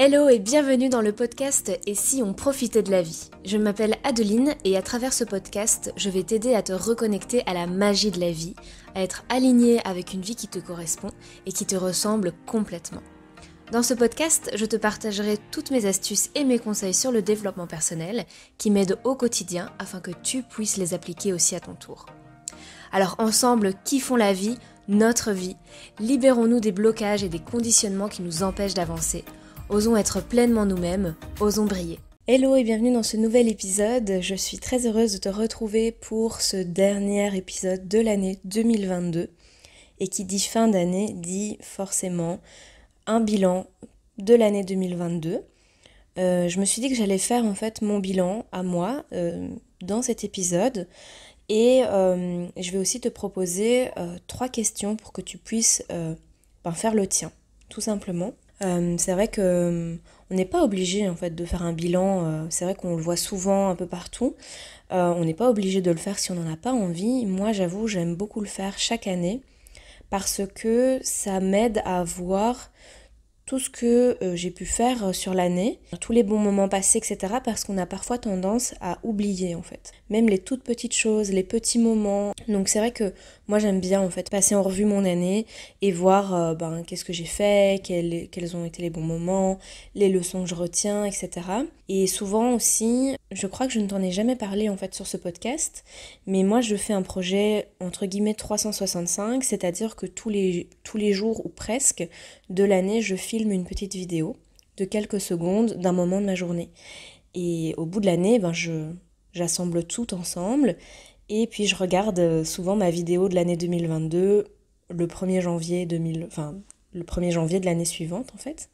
Hello et bienvenue dans le podcast Et si on profitait de la vie Je m'appelle Adeline et à travers ce podcast, je vais t'aider à te reconnecter à la magie de la vie, à être alignée avec une vie qui te correspond et qui te ressemble complètement. Dans ce podcast, je te partagerai toutes mes astuces et mes conseils sur le développement personnel qui m'aident au quotidien afin que tu puisses les appliquer aussi à ton tour. Alors ensemble, qui font la vie, notre vie, libérons-nous des blocages et des conditionnements qui nous empêchent d'avancer Osons être pleinement nous-mêmes, osons briller. Hello et bienvenue dans ce nouvel épisode. Je suis très heureuse de te retrouver pour ce dernier épisode de l'année 2022. Et qui dit fin d'année dit forcément un bilan de l'année 2022. Euh, je me suis dit que j'allais faire en fait mon bilan à moi euh, dans cet épisode. Et euh, je vais aussi te proposer trois questions pour que tu puisses ben, faire le tien, tout simplement. Euh, c'est vrai que euh, on n'est pas obligé en fait de faire un bilan. Euh, c'est vrai qu'on le voit souvent un peu partout. on n'est pas obligé de le faire si on n'en a pas envie. Moi, j'avoue, j'aime beaucoup le faire chaque année parce que ça m'aide à voir tout ce que euh, j'ai pu faire euh, sur l'année, tous les bons moments passés, etc. Parce qu'on a parfois tendance à oublier en fait. Même les toutes petites choses, les petits moments. Donc c'est vrai que moi j'aime bien en fait passer en revue mon année et voir euh, ben, qu'est-ce que j'ai fait, quels, quels ont été les bons moments, les leçons que je retiens, etc. Et souvent aussi, je crois que je ne t'en ai jamais parlé en fait sur ce podcast, mais moi je fais un projet entre guillemets 365, c'est-à-dire que tous les, tous les jours ou presque, de l'année, je filme une petite vidéo de quelques secondes d'un moment de ma journée. Et au bout de l'année, ben je j'assemble tout ensemble et puis je regarde euh, souvent ma vidéo de l'année 2022 le 1er janvier 2000 le er janvier de l'année suivante en fait.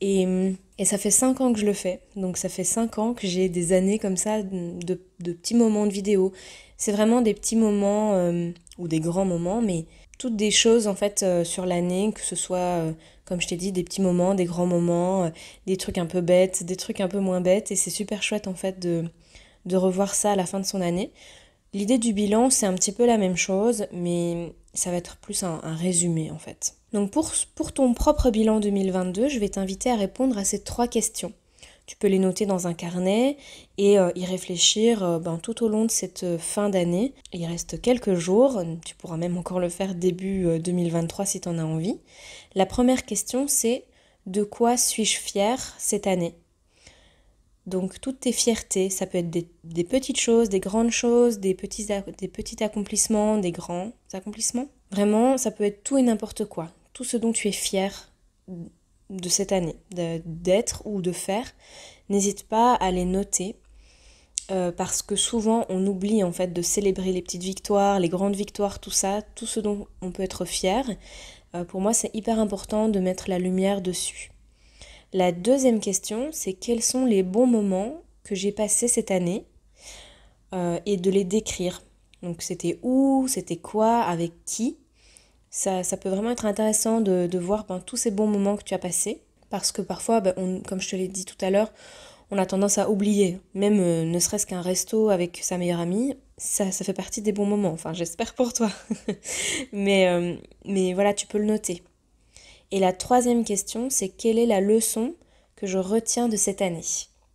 Et, ça fait 5 ans que je le fais. Donc ça fait 5 ans que j'ai des années comme ça de, petits moments de vidéo. C'est vraiment des petits moments euh, ou des grands moments, mais toutes des choses en fait euh, sur l'année, que ce soit, euh, comme je t'ai dit, des petits moments, des grands moments, euh, des trucs un peu bêtes, des trucs un peu moins bêtes. Et c'est super chouette en fait de, de revoir ça à la fin de son année. L'idée du bilan, c'est un petit peu la même chose, mais ça va être plus un, résumé en fait. Donc pour, pour ton propre bilan 2022, je vais t'inviter à répondre à ces trois questions. Tu peux les noter dans un carnet et euh, y réfléchir euh, ben, tout au long de cette euh, fin d'année. Il reste quelques jours, tu pourras même encore le faire début 2023 si tu en as envie. La première question c'est de quoi suis-je fière cette année donc toutes tes fiertés, ça peut être des, petites choses, des grandes choses, des petits, des petits accomplissements, des grands accomplissements. Vraiment, ça peut être tout et n'importe quoi. Tout ce dont tu es fier de cette année, d'être ou de faire, n'hésite pas à les noter. Euh, parce que souvent on oublie en fait de célébrer les petites victoires, les grandes victoires, tout ça, tout ce dont on peut être fier. Euh, pour moi, c'est hyper important de mettre la lumière dessus. La deuxième question, c'est quels sont les bons moments que j'ai passés cette année euh, et de les décrire. Donc c'était où, c'était quoi, avec qui ça, peut vraiment être intéressant de, voir ben, tous ces bons moments que tu as passés. Parce que parfois, ben, comme je te l'ai dit tout à l'heure, on a tendance à oublier. Même euh, ne serait-ce qu'un resto avec sa meilleure amie, ça, ça fait partie des bons moments. Enfin, j'espère pour toi. mais, euh, mais voilà, tu peux le noter. Et la troisième question, c'est quelle est la leçon que je retiens de cette année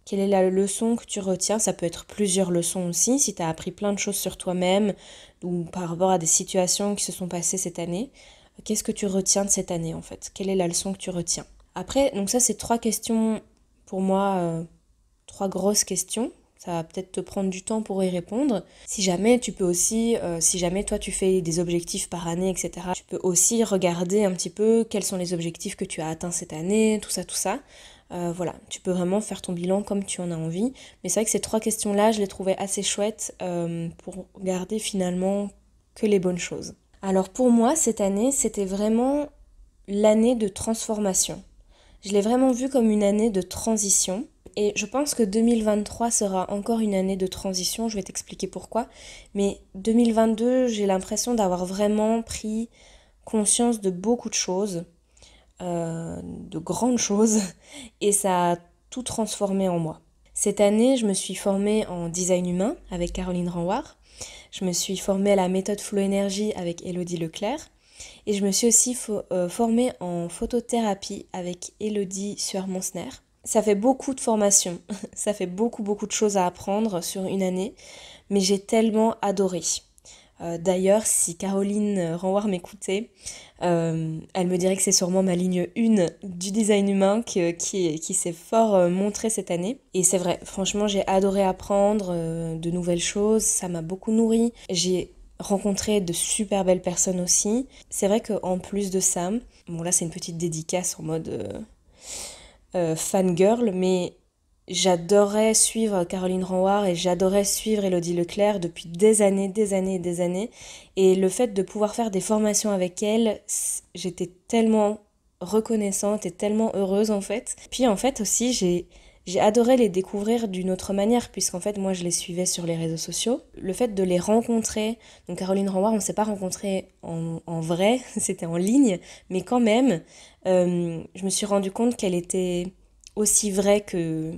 quelle est la leçon que tu retiens Ça peut être plusieurs leçons aussi, si tu as appris plein de choses sur toi-même ou par rapport à des situations qui se sont passées cette année. Qu'est-ce que tu retiens de cette année en fait Quelle est la leçon que tu retiens Après, donc ça c'est trois questions pour moi, euh, trois grosses questions. Ça va peut-être te prendre du temps pour y répondre. Si jamais tu peux aussi, euh, si jamais toi tu fais des objectifs par année, etc., tu peux aussi regarder un petit peu quels sont les objectifs que tu as atteints cette année, tout ça, tout ça. Euh, voilà, tu peux vraiment faire ton bilan comme tu en as envie. Mais c'est vrai que ces trois questions-là, je les trouvais assez chouettes euh, pour garder finalement que les bonnes choses. Alors pour moi, cette année, c'était vraiment l'année de transformation. Je l'ai vraiment vue comme une année de transition. Et je pense que 2023 sera encore une année de transition, je vais t'expliquer pourquoi. Mais 2022, j'ai l'impression d'avoir vraiment pris conscience de beaucoup de choses euh, de grandes choses et ça a tout transformé en moi. Cette année, je me suis formée en design humain avec Caroline Renoir. Je me suis formée à la méthode Flow Energy avec Elodie Leclerc. Et je me suis aussi euh, formée en photothérapie avec Elodie sueur Ça fait beaucoup de formations, ça fait beaucoup beaucoup de choses à apprendre sur une année, mais j'ai tellement adoré. Euh, d'ailleurs, si Caroline Renoir m'écoutait, euh, elle me dirait que c'est sûrement ma ligne 1 du design humain qui, qui s'est fort euh, montrée cette année. Et c'est vrai, franchement, j'ai adoré apprendre de nouvelles choses, ça m'a beaucoup nourri. J'ai rencontré de super belles personnes aussi. C'est vrai qu'en plus de Sam, bon là c'est une petite dédicace en mode fan fangirl, mais j'adorais suivre Caroline Renoir et j'adorais suivre Elodie Leclerc depuis des années, des années des années. Et le fait de pouvoir faire des formations avec elle, j'étais tellement reconnaissante et tellement heureuse en fait. Puis en fait aussi, j'ai j'ai adoré les découvrir d'une autre manière, puisqu'en fait, moi, je les suivais sur les réseaux sociaux. Le fait de les rencontrer, donc Caroline Renoir, on ne s'est pas rencontré en, en vrai, c'était en ligne, mais quand même, euh, je me suis rendu compte qu'elle était aussi vraie que,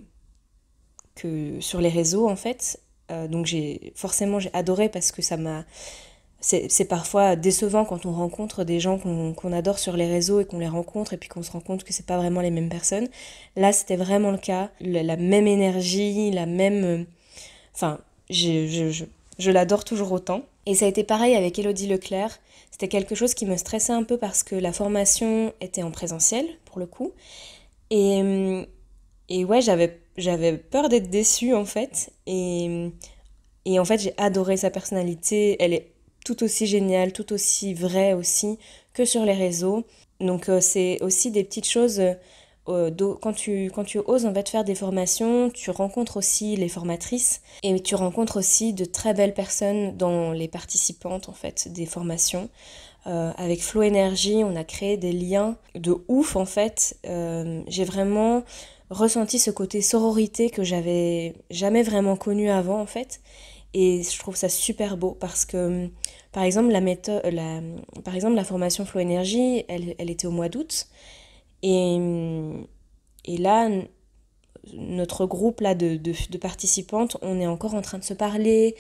que sur les réseaux en fait. Euh, donc j'ai forcément j'ai adoré parce que ça m'a c'est parfois décevant quand on rencontre des gens qu'on adore sur les réseaux et qu'on les rencontre et puis qu'on se rend compte que c'est pas vraiment les mêmes personnes. Là, c'était vraiment le cas. La, même énergie, la même. Euh, enfin, je, l'adore toujours autant. Et ça a été pareil avec Elodie Leclerc. C'était quelque chose qui me stressait un peu parce que la formation était en présentiel, pour le coup. Et, euh, et ouais, j'avais j'avais peur d'être déçue en fait. Et, et en fait, j'ai adoré sa personnalité. Elle est tout aussi géniale, tout aussi vraie aussi que sur les réseaux. Donc euh, c'est aussi des petites choses. Euh, euh, quand, tu, quand tu oses en fait faire des formations, tu rencontres aussi les formatrices et tu rencontres aussi de très belles personnes dans les participantes en fait des formations. avec Flow Energy, on a créé des liens de ouf en fait. J'ai vraiment ressenti ce côté sororité que j'avais jamais vraiment connu avant en fait. Et je trouve ça super beau parce que, par exemple, la, méthode, euh, la, par exemple, la formation Flow énergie elle, elle était au mois d'août. Et, et là, notre groupe là de, de, participantes, on est encore en train de se parler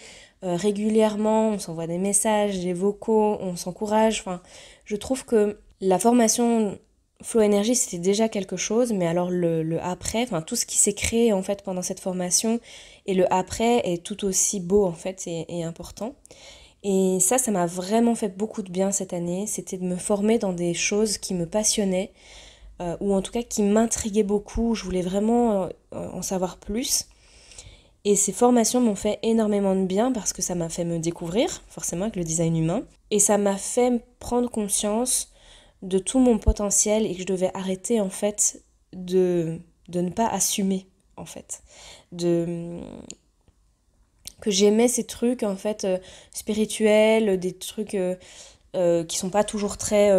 euh, régulièrement, on s'envoie des messages, des vocaux, on s'encourage. Enfin, je trouve que la formation Flow Energy, c'était déjà quelque chose, mais alors le, après, enfin tout ce qui s'est créé en fait pendant cette formation et le après est tout aussi beau en fait et, important. Et ça, ça m'a vraiment fait beaucoup de bien cette année. C'était de me former dans des choses qui me passionnaient, euh, ou en tout cas qui m'intriguaient beaucoup. Je voulais vraiment euh, en savoir plus. Et ces formations m'ont fait énormément de bien parce que ça m'a fait me découvrir, forcément, avec le design humain. Et ça m'a fait prendre conscience de tout mon potentiel et que je devais arrêter en fait de, de ne pas assumer en fait. De, que j'aimais ces trucs en fait euh, spirituels, des trucs euh, euh, qui sont pas toujours très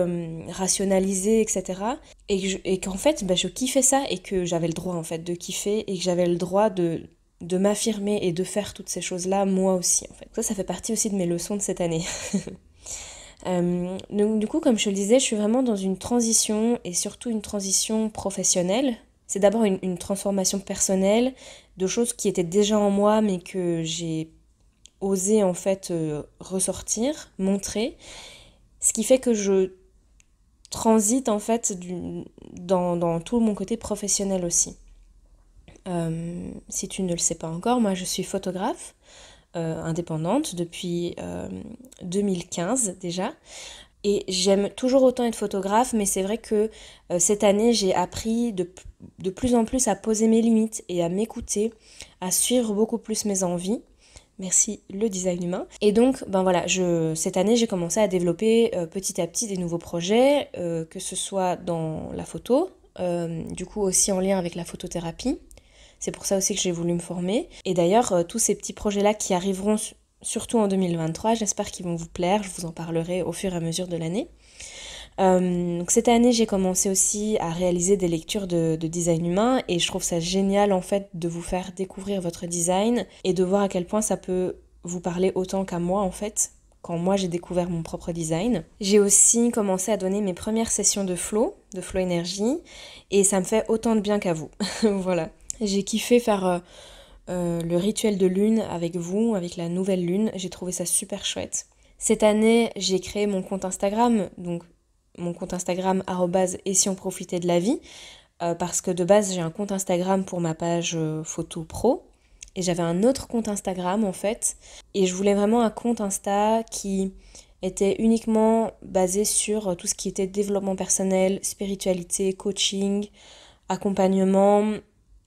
rationalisés, etc. Et, qu'en fait bah, je kiffais ça et que j'avais le droit en fait de kiffer et que j'avais le droit de, de m'affirmer et de faire toutes ces choses-là moi aussi en fait. Ça, ça fait partie aussi de mes leçons de cette année. Euh, donc du coup, comme je le disais, je suis vraiment dans une transition et surtout une transition professionnelle. C'est d'abord une, transformation personnelle de choses qui étaient déjà en moi mais que j'ai osé en fait euh, ressortir, montrer. Ce qui fait que je transite en fait dans, tout mon côté professionnel aussi. Euh, si tu ne le sais pas encore, moi je suis photographe. Euh, indépendante depuis 2015 euh, déjà. Et j'aime toujours autant être photographe, mais c'est vrai que euh, cette année, j'ai appris de, de, plus en plus à poser mes limites et à m'écouter, à suivre beaucoup plus mes envies. Merci le design humain. Et donc, ben voilà, je, cette année, j'ai commencé à développer petit à petit des nouveaux projets, que ce soit dans la photo, du coup aussi en lien avec la photothérapie, c'est pour ça aussi que j'ai voulu me former. Et d'ailleurs, euh, tous ces petits projets-là qui arriveront surtout en 2023, j'espère qu'ils vont vous plaire, je vous en parlerai au fur et à mesure de l'année. Euh, donc cette année, j'ai commencé aussi à réaliser des lectures de, de, design humain et je trouve ça génial en fait de vous faire découvrir votre design et de voir à quel point ça peut vous parler autant qu'à moi en fait quand moi j'ai découvert mon propre design. J'ai aussi commencé à donner mes premières sessions de flow, de flow énergie et ça me fait autant de bien qu'à vous. voilà. J'ai kiffé faire euh, euh, le rituel de lune avec vous, avec la nouvelle lune. J'ai trouvé ça super chouette. Cette année, j'ai créé mon compte Instagram, donc mon compte Instagram et si on profitait de la vie, euh, parce que de base j'ai un compte Instagram pour ma page photo pro et j'avais un autre compte Instagram en fait et je voulais vraiment un compte Insta qui était uniquement basé sur tout ce qui était développement personnel, spiritualité, coaching, accompagnement,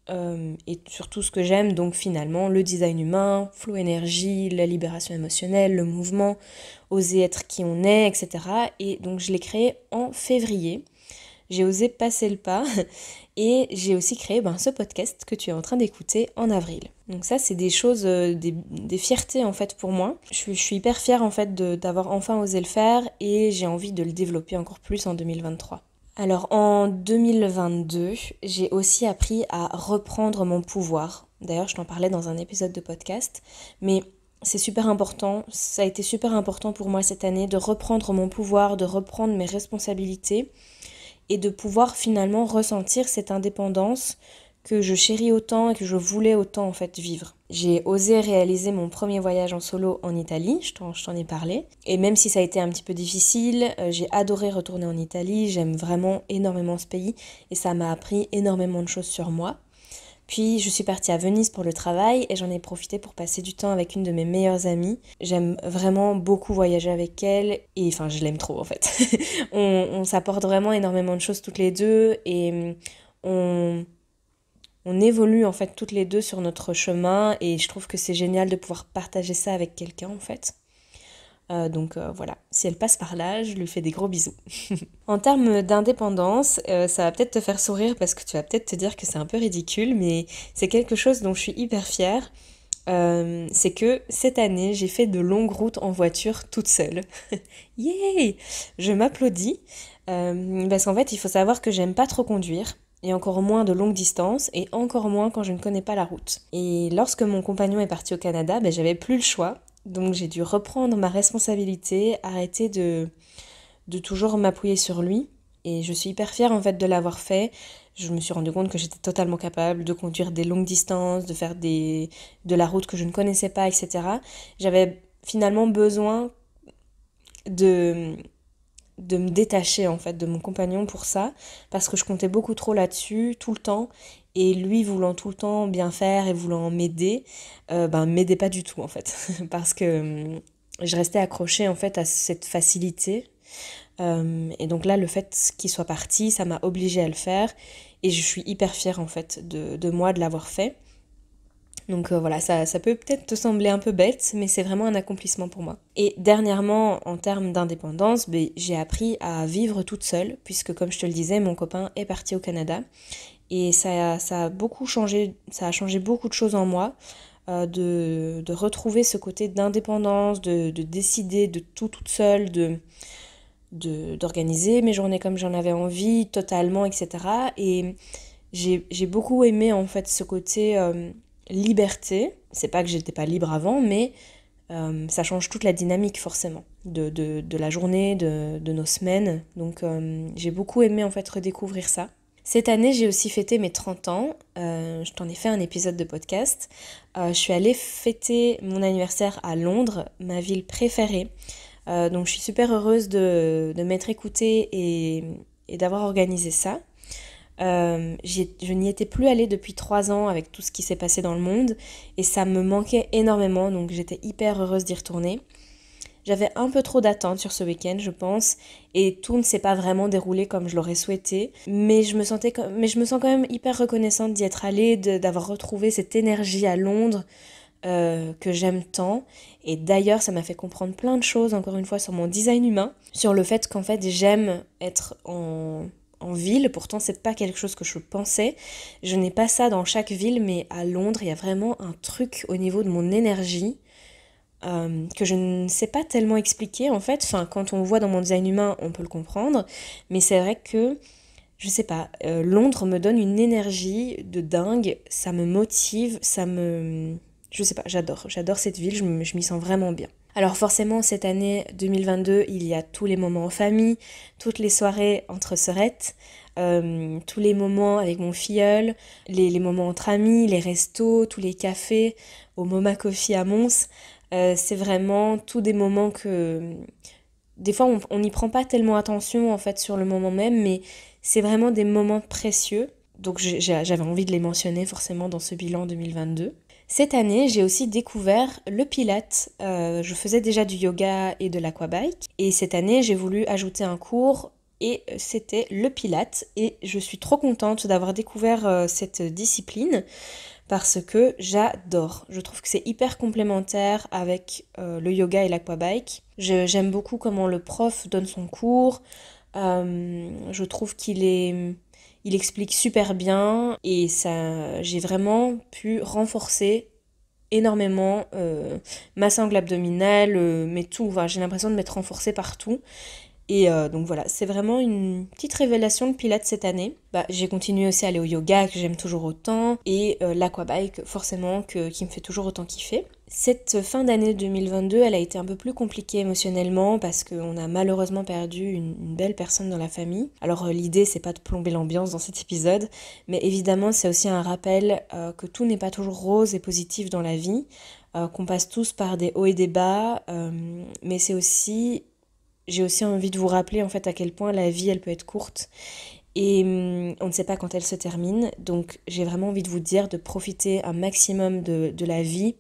euh, et surtout ce que j'aime, donc finalement le design humain, flow énergie, la libération émotionnelle, le mouvement, oser être qui on est, etc. Et donc je l'ai créé en février. J'ai osé passer le pas et j'ai aussi créé ben, ce podcast que tu es en train d'écouter en avril. Donc ça c'est des choses, euh, des, fiertés en fait pour moi. Je je suis hyper fière en fait d'avoir enfin osé le faire et j'ai envie de le développer encore plus en 2023. Alors en 2022, j'ai aussi appris à reprendre mon pouvoir. D'ailleurs, je t'en parlais dans un épisode de podcast, mais c'est super important, ça a été super important pour moi cette année de reprendre mon pouvoir, de reprendre mes responsabilités et de pouvoir finalement ressentir cette indépendance que je chéris autant et que je voulais autant en fait vivre. J'ai osé réaliser mon premier voyage en solo en Italie, je t'en ai parlé. Et même si ça a été un petit peu difficile, euh, j'ai adoré retourner en Italie, j'aime vraiment énormément ce pays et ça m'a appris énormément de choses sur moi. Puis je suis partie à Venise pour le travail et j'en ai profité pour passer du temps avec une de mes meilleures amies. J'aime vraiment beaucoup voyager avec elle et enfin je l'aime trop en fait. on, on s'apporte vraiment énormément de choses toutes les deux et hum, on on évolue en fait toutes les deux sur notre chemin et je trouve que c'est génial de pouvoir partager ça avec quelqu'un en fait. Euh, donc euh, voilà, si elle passe par là, je lui fais des gros bisous. en termes d'indépendance, euh, ça va peut-être te faire sourire parce que tu vas peut-être te dire que c'est un peu ridicule, mais c'est quelque chose dont je suis hyper fière. c'est que cette année, j'ai fait de longues routes en voiture toute seule. Yay Je m'applaudis. parce qu'en fait, il faut savoir que j'aime pas trop conduire et encore moins de longue distance, et encore moins quand je ne connais pas la route. Et lorsque mon compagnon est parti au Canada, ben, j'avais plus le choix, donc j'ai dû reprendre ma responsabilité, arrêter de, de toujours m'appuyer sur lui, et je suis hyper fière en fait de l'avoir fait. Je me suis rendu compte que j'étais totalement capable de conduire des longues distances, de faire des, de la route que je ne connaissais pas, etc. J'avais finalement besoin de de me détacher en fait de mon compagnon pour ça parce que je comptais beaucoup trop là-dessus tout le temps et lui voulant tout le temps bien faire et voulant m'aider euh, ben m'aidait pas du tout en fait parce que hum, je restais accrochée en fait à cette facilité hum, et donc là le fait qu'il soit parti ça m'a obligée à le faire et je suis hyper fière en fait de moi de l'avoir fait donc euh, voilà, ça, ça peut peut-être te sembler un peu bête, mais c'est vraiment un accomplissement pour moi. Et dernièrement, en termes d'indépendance, ben, j'ai appris à vivre toute seule, puisque comme je te le disais, mon copain est parti au Canada. Et ça, ça a beaucoup changé, ça a changé beaucoup de choses en moi. Euh, de, de, retrouver ce côté d'indépendance, de, décider de tout toute seule, de, d'organiser mes journées comme j'en avais envie, totalement, etc. Et j'ai, beaucoup aimé en fait ce côté euh, liberté. C'est pas que j'étais pas libre avant, mais euh, ça change toute la dynamique forcément de, la journée, de, nos semaines. Donc euh, j'ai beaucoup aimé en fait redécouvrir ça. Cette année, j'ai aussi fêté mes 30 ans. Euh, je t'en ai fait un épisode de podcast. je suis allée fêter mon anniversaire à Londres, ma ville préférée. donc je suis super heureuse de, m'être écoutée et d'avoir organisé ça. Euh, je n'y étais plus allée depuis trois ans avec tout ce qui s'est passé dans le monde et ça me manquait énormément, donc j'étais hyper heureuse d'y retourner. J'avais un peu trop d'attentes sur ce week-end, je pense, et tout ne s'est pas vraiment déroulé comme je l'aurais souhaité. Mais je me sentais, mais je me sens quand même hyper reconnaissante d'y être allée, d'avoir retrouvé cette énergie à Londres euh, que j'aime tant. Et d'ailleurs, ça m'a fait comprendre plein de choses, encore une fois, sur mon design humain, sur le fait qu'en fait, j'aime être en en ville, pourtant c'est pas quelque chose que je pensais. Je n'ai pas ça dans chaque ville, mais à Londres, il y a vraiment un truc au niveau de mon énergie euh, que je ne sais pas tellement expliquer en fait. Enfin, quand on voit dans mon design humain, on peut le comprendre, mais c'est vrai que je sais pas, euh, Londres me donne une énergie de dingue, ça me motive, ça me. Je sais pas, j'adore, j'adore cette ville, je m'y sens vraiment bien. Alors forcément, cette année 2022, il y a tous les moments en famille, toutes les soirées entre sœurettes, euh, tous les moments avec mon filleul, les, moments entre amis, les restos, tous les cafés, au Moma Coffee à Mons. Euh, c'est vraiment tous des moments que... Des fois, on n'y prend pas tellement attention en fait sur le moment même, mais c'est vraiment des moments précieux. Donc j'avais envie de les mentionner forcément dans ce bilan 2022. Cette année, j'ai aussi découvert le pilate. Euh, je faisais déjà du yoga et de l'aquabike. Et cette année, j'ai voulu ajouter un cours et c'était le pilate. Et je suis trop contente d'avoir découvert euh, cette discipline parce que j'adore. Je trouve que c'est hyper complémentaire avec euh, le yoga et l'aquabike. J'aime beaucoup comment le prof donne son cours. je trouve qu'il est il explique super bien et ça, j'ai vraiment pu renforcer énormément euh, ma sangle abdominale, euh, mais tout. j'ai l'impression de m'être renforcée partout. Et euh, donc voilà, c'est vraiment une petite révélation de Pilates cette année. Bah, j'ai continué aussi à aller au yoga que j'aime toujours autant et l'aquabike forcément que, qui me fait toujours autant kiffer. Cette fin d'année 2022, elle a été un peu plus compliquée émotionnellement parce qu'on a malheureusement perdu une, belle personne dans la famille. Alors euh, l'idée, c'est pas de plomber l'ambiance dans cet épisode, mais évidemment, c'est aussi un rappel euh, que tout n'est pas toujours rose et positif dans la vie, euh, qu'on passe tous par des hauts et des bas, mais c'est aussi, j'ai aussi envie de vous rappeler en fait à quel point la vie, elle peut être courte et hum, on ne sait pas quand elle se termine. Donc j'ai vraiment envie de vous dire de profiter un maximum de la vie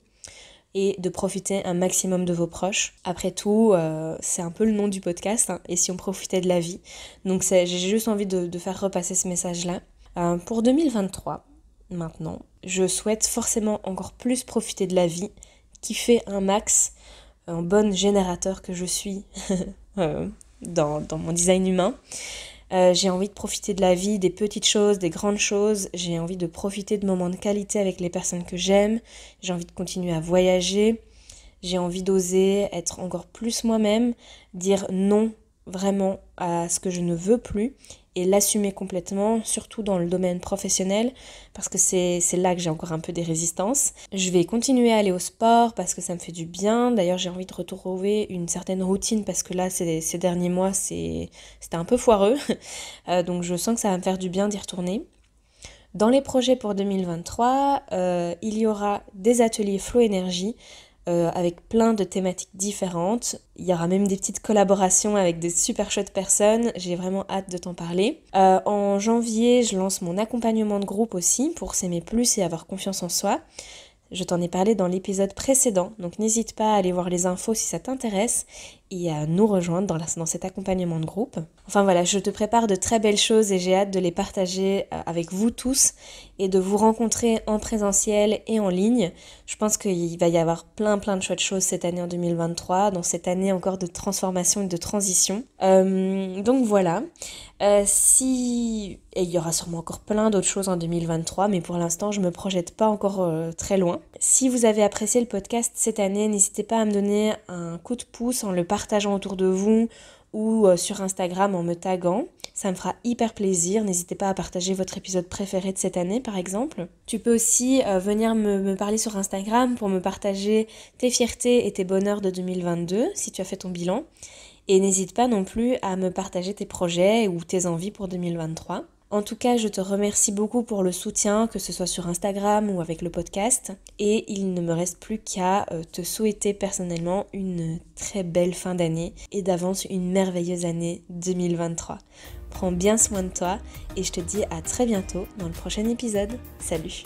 et de profiter un maximum de vos proches. Après tout, euh, c'est un peu le nom du podcast, hein, et si on profitait de la vie. Donc j'ai juste envie de, faire repasser ce message-là. Euh, pour 2023, maintenant, je souhaite forcément encore plus profiter de la vie, kiffer un max, un bon générateur que je suis euh, dans, dans mon design humain. Euh, j'ai envie de profiter de la vie, des petites choses, des grandes choses. J'ai envie de profiter de moments de qualité avec les personnes que j'aime. J'ai envie de continuer à voyager. J'ai envie d'oser être encore plus moi-même, dire non vraiment à ce que je ne veux plus et l'assumer complètement, surtout dans le domaine professionnel, parce que c'est là que j'ai encore un peu des résistances. Je vais continuer à aller au sport parce que ça me fait du bien. D'ailleurs, j'ai envie de retrouver une certaine routine parce que là, ces, ces derniers mois, c'était un peu foireux. Euh, donc, je sens que ça va me faire du bien d'y retourner. Dans les projets pour 2023, euh, il y aura des ateliers Flow Énergie. Euh, avec plein de thématiques différentes. Il y aura même des petites collaborations avec des super chouettes personnes. J'ai vraiment hâte de t'en parler. Euh, en janvier, je lance mon accompagnement de groupe aussi pour s'aimer plus et avoir confiance en soi. Je t'en ai parlé dans l'épisode précédent, donc n'hésite pas à aller voir les infos si ça t'intéresse et à nous rejoindre dans, dans, cet accompagnement de groupe. Enfin voilà, je te prépare de très belles choses et j'ai hâte de les partager euh, avec vous tous et de vous rencontrer en présentiel et en ligne. Je pense qu'il va y avoir plein plein de chouettes choses cette année en 2023, dans cette année encore de transformation et de transition. Euh, donc voilà, euh, si... Et il y aura sûrement encore plein d'autres choses en 2023, mais pour l'instant je me projette pas encore très loin. Si vous avez apprécié le podcast cette année, n'hésitez pas à me donner un coup de pouce en le partageant partageant autour de vous ou euh, sur Instagram en me taguant. Ça me fera hyper plaisir. N'hésitez pas à partager votre épisode préféré de cette année, par exemple. Tu peux aussi euh, venir me, me, parler sur Instagram pour me partager tes fiertés et tes bonheurs de 2022, si tu as fait ton bilan. Et n'hésite pas non plus à me partager tes projets ou tes envies pour 2023. En tout cas, je te remercie beaucoup pour le soutien, que ce soit sur Instagram ou avec le podcast. Et il ne me reste plus qu'à euh, te souhaiter personnellement une très belle fin d'année et d'avance une merveilleuse année 2023. Prends bien soin de toi et je te dis à très bientôt dans le prochain épisode. Salut